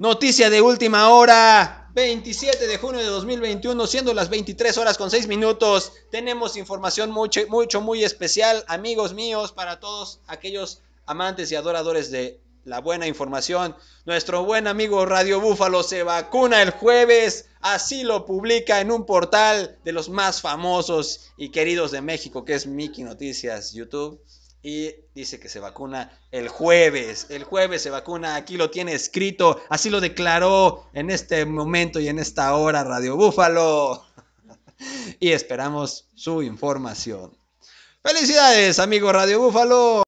Noticia de última hora. 27 de junio de 2021, siendo las 23 horas con 6 minutos, tenemos información mucho, mucho, muy especial, amigos míos, para todos aquellos amantes y adoradores de la buena información. Nuestro buen amigo Radio Búfalo se vacuna el jueves, así lo publica en un portal de los más famosos y queridos de México, que es Mickey Noticias, YouTube y dice que se vacuna el jueves. El jueves se vacuna, aquí lo tiene escrito, así lo declaró en este momento y en esta hora Radio Búfalo. y esperamos su información. Felicidades, amigo Radio Búfalo.